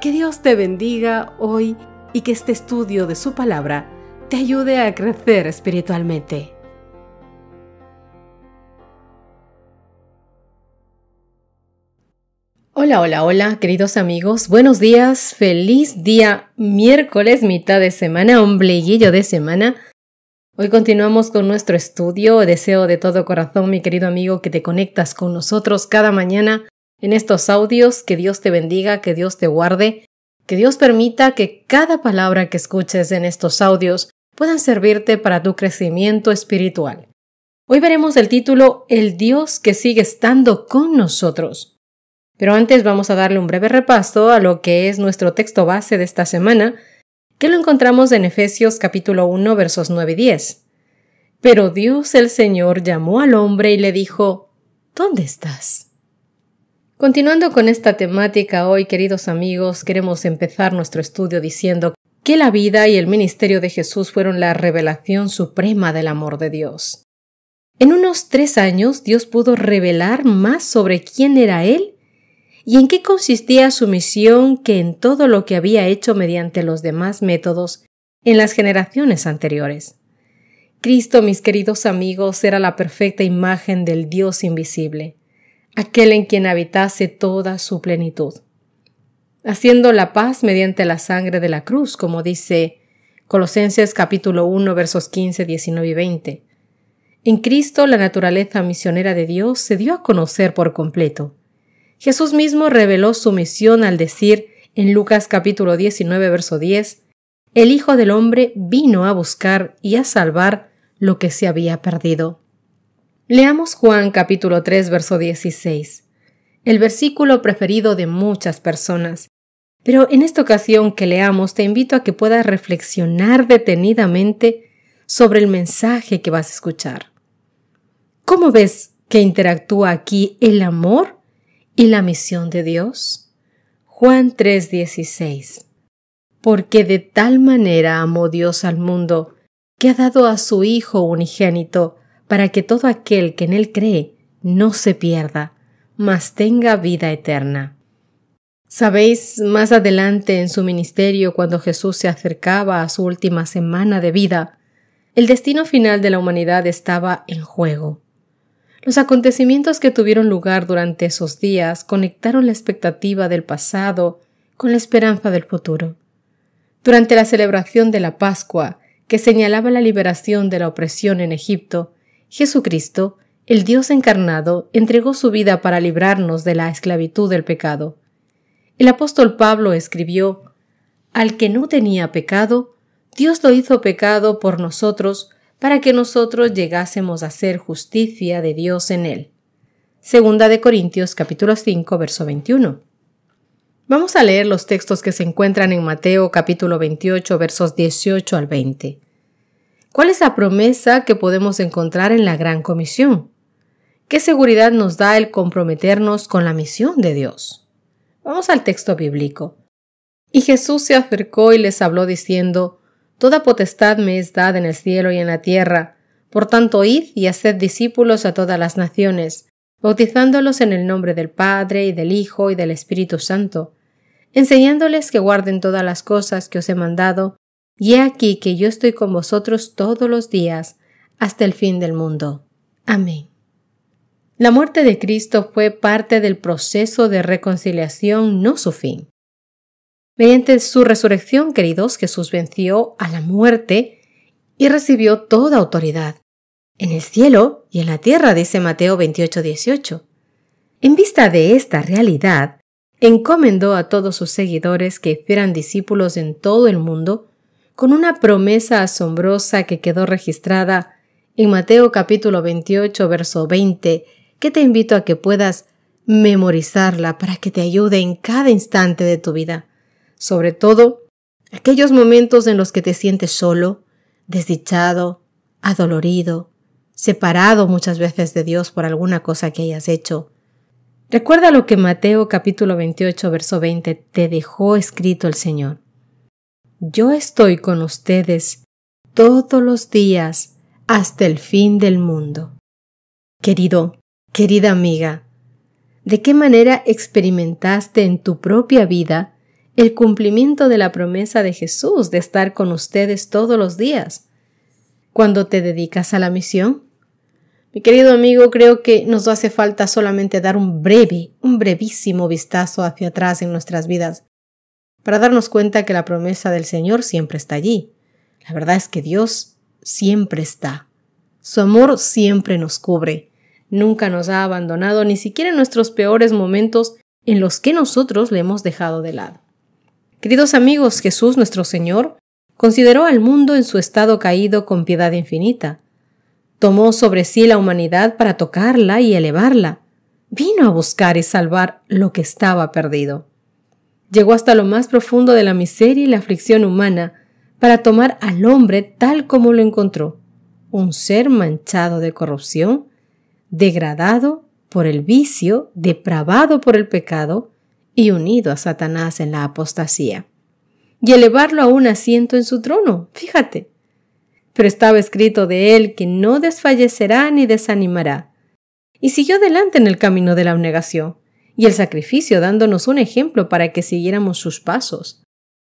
Que Dios te bendiga hoy y que este estudio de su palabra te ayude a crecer espiritualmente. Hola, hola, hola, queridos amigos, buenos días, feliz día miércoles, mitad de semana, ombliguillo de semana. Hoy continuamos con nuestro estudio. Deseo de todo corazón, mi querido amigo, que te conectas con nosotros cada mañana en estos audios. Que Dios te bendiga, que Dios te guarde, que Dios permita que cada palabra que escuches en estos audios puedan servirte para tu crecimiento espiritual. Hoy veremos el título El Dios que sigue estando con nosotros. Pero antes vamos a darle un breve repaso a lo que es nuestro texto base de esta semana, que lo encontramos en Efesios capítulo 1 versos 9 y 10. Pero Dios el Señor llamó al hombre y le dijo, ¿Dónde estás? Continuando con esta temática hoy, queridos amigos, queremos empezar nuestro estudio diciendo que la vida y el ministerio de Jesús fueron la revelación suprema del amor de Dios. En unos tres años Dios pudo revelar más sobre quién era Él y en qué consistía su misión que en todo lo que había hecho mediante los demás métodos en las generaciones anteriores. Cristo, mis queridos amigos, era la perfecta imagen del Dios invisible aquel en quien habitase toda su plenitud, haciendo la paz mediante la sangre de la cruz, como dice Colosenses capítulo 1 versos 15, 19 y 20. En Cristo la naturaleza misionera de Dios se dio a conocer por completo. Jesús mismo reveló su misión al decir en Lucas capítulo 19 verso 10, el Hijo del Hombre vino a buscar y a salvar lo que se había perdido. Leamos Juan capítulo 3, verso 16, el versículo preferido de muchas personas. Pero en esta ocasión que leamos te invito a que puedas reflexionar detenidamente sobre el mensaje que vas a escuchar. ¿Cómo ves que interactúa aquí el amor y la misión de Dios? Juan 16, Porque de tal manera amó Dios al mundo, que ha dado a su Hijo unigénito, para que todo aquel que en Él cree no se pierda, mas tenga vida eterna. Sabéis, más adelante en su ministerio, cuando Jesús se acercaba a su última semana de vida, el destino final de la humanidad estaba en juego. Los acontecimientos que tuvieron lugar durante esos días conectaron la expectativa del pasado con la esperanza del futuro. Durante la celebración de la Pascua, que señalaba la liberación de la opresión en Egipto, Jesucristo, el Dios encarnado, entregó su vida para librarnos de la esclavitud del pecado. El apóstol Pablo escribió, Al que no tenía pecado, Dios lo hizo pecado por nosotros, para que nosotros llegásemos a ser justicia de Dios en él. Segunda de Corintios 5 21. Vamos a leer los textos que se encuentran en Mateo capítulo 28 versos 18 al 20. ¿Cuál es la promesa que podemos encontrar en la Gran Comisión? ¿Qué seguridad nos da el comprometernos con la misión de Dios? Vamos al texto bíblico. Y Jesús se acercó y les habló diciendo, Toda potestad me es dada en el cielo y en la tierra, por tanto id y haced discípulos a todas las naciones, bautizándolos en el nombre del Padre y del Hijo y del Espíritu Santo, enseñándoles que guarden todas las cosas que os he mandado, y he aquí que yo estoy con vosotros todos los días, hasta el fin del mundo. Amén. La muerte de Cristo fue parte del proceso de reconciliación, no su fin. Mediante su resurrección, queridos, Jesús venció a la muerte y recibió toda autoridad, en el cielo y en la tierra, dice Mateo 28,18. En vista de esta realidad, encomendó a todos sus seguidores que fueran discípulos en todo el mundo con una promesa asombrosa que quedó registrada en Mateo capítulo 28, verso 20, que te invito a que puedas memorizarla para que te ayude en cada instante de tu vida, sobre todo aquellos momentos en los que te sientes solo, desdichado, adolorido, separado muchas veces de Dios por alguna cosa que hayas hecho. Recuerda lo que Mateo capítulo 28, verso 20 te dejó escrito el Señor yo estoy con ustedes todos los días hasta el fin del mundo. Querido, querida amiga, ¿de qué manera experimentaste en tu propia vida el cumplimiento de la promesa de Jesús de estar con ustedes todos los días cuando te dedicas a la misión? Mi querido amigo, creo que nos hace falta solamente dar un breve, un brevísimo vistazo hacia atrás en nuestras vidas para darnos cuenta que la promesa del Señor siempre está allí. La verdad es que Dios siempre está. Su amor siempre nos cubre. Nunca nos ha abandonado, ni siquiera en nuestros peores momentos en los que nosotros le hemos dejado de lado. Queridos amigos, Jesús nuestro Señor consideró al mundo en su estado caído con piedad infinita. Tomó sobre sí la humanidad para tocarla y elevarla. Vino a buscar y salvar lo que estaba perdido llegó hasta lo más profundo de la miseria y la aflicción humana para tomar al hombre tal como lo encontró, un ser manchado de corrupción, degradado por el vicio, depravado por el pecado y unido a Satanás en la apostasía, y elevarlo a un asiento en su trono, fíjate. Pero estaba escrito de él que no desfallecerá ni desanimará, y siguió adelante en el camino de la abnegación, y el sacrificio dándonos un ejemplo para que siguiéramos sus pasos.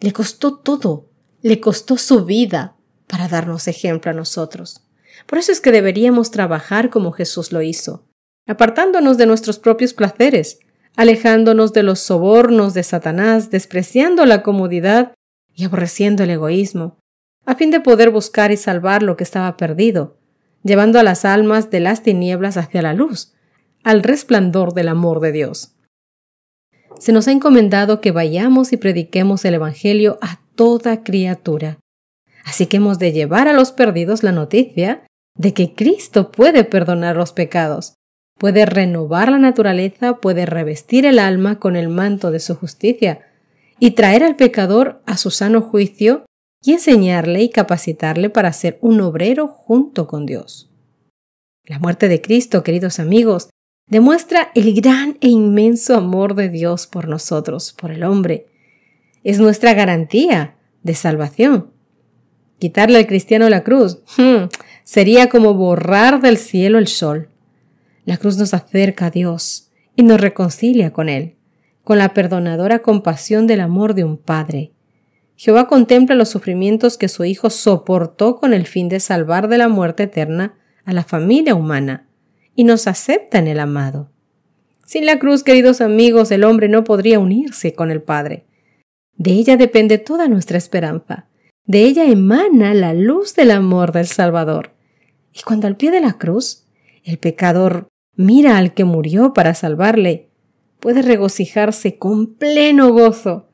Le costó todo, le costó su vida para darnos ejemplo a nosotros. Por eso es que deberíamos trabajar como Jesús lo hizo, apartándonos de nuestros propios placeres, alejándonos de los sobornos de Satanás, despreciando la comodidad y aborreciendo el egoísmo, a fin de poder buscar y salvar lo que estaba perdido, llevando a las almas de las tinieblas hacia la luz, al resplandor del amor de Dios. Se nos ha encomendado que vayamos y prediquemos el Evangelio a toda criatura. Así que hemos de llevar a los perdidos la noticia de que Cristo puede perdonar los pecados, puede renovar la naturaleza, puede revestir el alma con el manto de su justicia, y traer al pecador a su sano juicio y enseñarle y capacitarle para ser un obrero junto con Dios. La muerte de Cristo, queridos amigos, Demuestra el gran e inmenso amor de Dios por nosotros, por el hombre. Es nuestra garantía de salvación. Quitarle al cristiano la cruz hmm, sería como borrar del cielo el sol. La cruz nos acerca a Dios y nos reconcilia con Él, con la perdonadora compasión del amor de un Padre. Jehová contempla los sufrimientos que su Hijo soportó con el fin de salvar de la muerte eterna a la familia humana y nos acepta en el amado. Sin la cruz, queridos amigos, el hombre no podría unirse con el Padre. De ella depende toda nuestra esperanza. De ella emana la luz del amor del Salvador. Y cuando al pie de la cruz el pecador mira al que murió para salvarle, puede regocijarse con pleno gozo,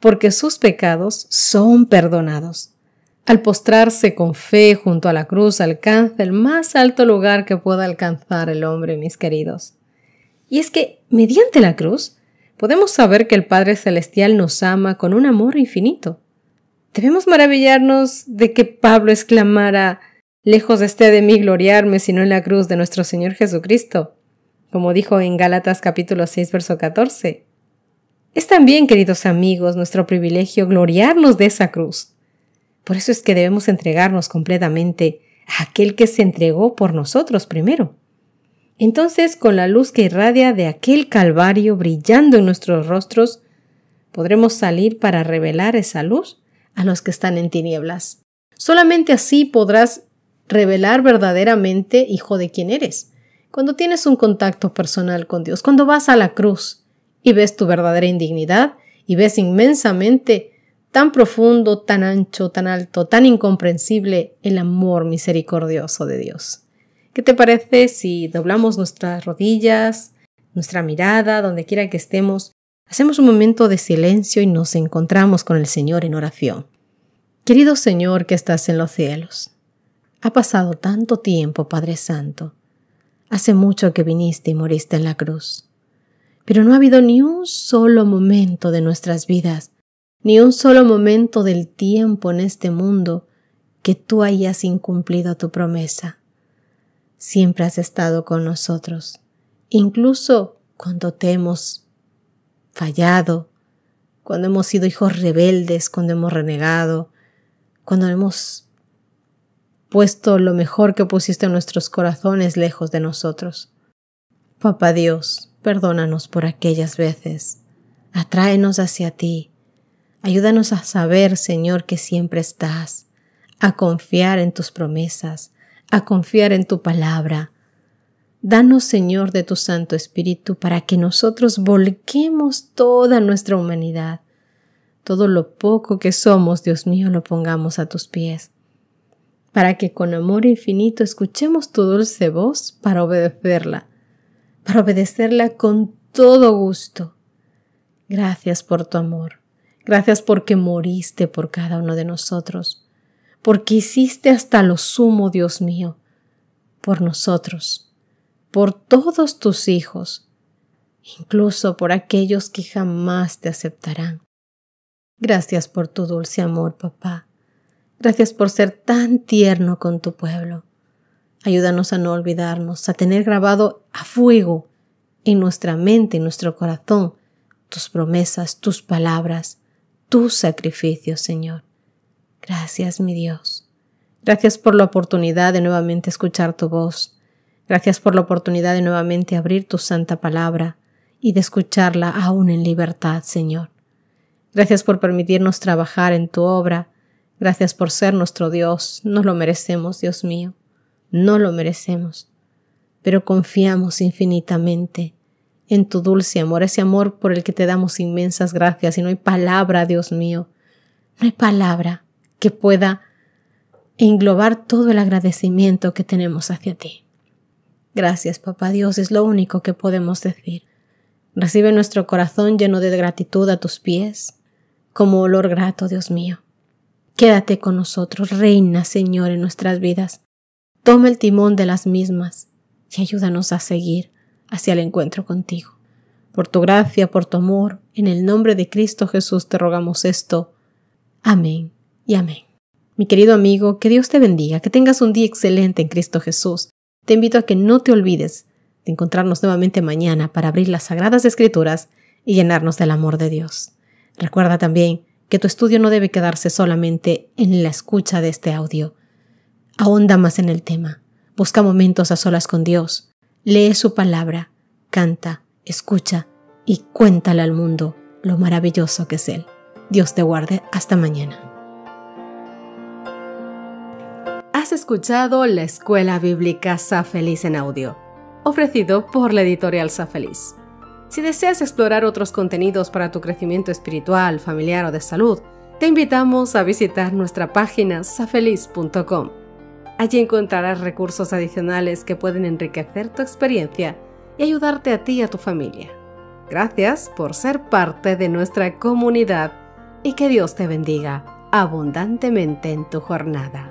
porque sus pecados son perdonados. Al postrarse con fe junto a la cruz alcanza el más alto lugar que pueda alcanzar el hombre, mis queridos. Y es que, mediante la cruz, podemos saber que el Padre Celestial nos ama con un amor infinito. Debemos maravillarnos de que Pablo exclamara Lejos esté de mí gloriarme, sino en la cruz de nuestro Señor Jesucristo, como dijo en Gálatas capítulo 6, verso 14. Es también, queridos amigos, nuestro privilegio gloriarnos de esa cruz por eso es que debemos entregarnos completamente a aquel que se entregó por nosotros primero. Entonces, con la luz que irradia de aquel Calvario brillando en nuestros rostros, podremos salir para revelar esa luz a los que están en tinieblas. Solamente así podrás revelar verdaderamente, hijo de quién eres. Cuando tienes un contacto personal con Dios, cuando vas a la cruz y ves tu verdadera indignidad y ves inmensamente tan profundo, tan ancho, tan alto, tan incomprensible el amor misericordioso de Dios. ¿Qué te parece si doblamos nuestras rodillas, nuestra mirada, donde quiera que estemos, hacemos un momento de silencio y nos encontramos con el Señor en oración? Querido Señor que estás en los cielos, ha pasado tanto tiempo, Padre Santo. Hace mucho que viniste y moriste en la cruz. Pero no ha habido ni un solo momento de nuestras vidas ni un solo momento del tiempo en este mundo que tú hayas incumplido tu promesa. Siempre has estado con nosotros, incluso cuando te hemos fallado, cuando hemos sido hijos rebeldes, cuando hemos renegado, cuando hemos puesto lo mejor que pusiste en nuestros corazones lejos de nosotros. Papá Dios, perdónanos por aquellas veces, atráenos hacia ti, Ayúdanos a saber, Señor, que siempre estás, a confiar en tus promesas, a confiar en tu palabra. Danos, Señor, de tu Santo Espíritu para que nosotros volquemos toda nuestra humanidad. Todo lo poco que somos, Dios mío, lo pongamos a tus pies, para que con amor infinito escuchemos tu dulce voz para obedecerla, para obedecerla con todo gusto. Gracias por tu amor. Gracias porque moriste por cada uno de nosotros, porque hiciste hasta lo sumo, Dios mío, por nosotros, por todos tus hijos, incluso por aquellos que jamás te aceptarán. Gracias por tu dulce amor, papá. Gracias por ser tan tierno con tu pueblo. Ayúdanos a no olvidarnos, a tener grabado a fuego en nuestra mente en nuestro corazón tus promesas, tus palabras, tu sacrificio, Señor. Gracias, mi Dios. Gracias por la oportunidad de nuevamente escuchar tu voz. Gracias por la oportunidad de nuevamente abrir tu santa palabra y de escucharla aún en libertad, Señor. Gracias por permitirnos trabajar en tu obra. Gracias por ser nuestro Dios. No lo merecemos, Dios mío. No lo merecemos. Pero confiamos infinitamente en tu dulce amor, ese amor por el que te damos inmensas gracias. Y no hay palabra, Dios mío, no hay palabra que pueda englobar todo el agradecimiento que tenemos hacia ti. Gracias, papá Dios, es lo único que podemos decir. Recibe nuestro corazón lleno de gratitud a tus pies, como olor grato, Dios mío. Quédate con nosotros, reina, Señor, en nuestras vidas. Toma el timón de las mismas y ayúdanos a seguir hacia el encuentro contigo. Por tu gracia, por tu amor, en el nombre de Cristo Jesús te rogamos esto. Amén y amén. Mi querido amigo, que Dios te bendiga, que tengas un día excelente en Cristo Jesús. Te invito a que no te olvides de encontrarnos nuevamente mañana para abrir las Sagradas Escrituras y llenarnos del amor de Dios. Recuerda también que tu estudio no debe quedarse solamente en la escucha de este audio. Ahonda más en el tema. Busca momentos a solas con Dios lee su palabra, canta, escucha y cuéntale al mundo lo maravilloso que es Él. Dios te guarde hasta mañana. Has escuchado la Escuela Bíblica Sa en audio, ofrecido por la editorial Sa Si deseas explorar otros contenidos para tu crecimiento espiritual, familiar o de salud, te invitamos a visitar nuestra página safeliz.com Allí encontrarás recursos adicionales que pueden enriquecer tu experiencia y ayudarte a ti y a tu familia. Gracias por ser parte de nuestra comunidad y que Dios te bendiga abundantemente en tu jornada.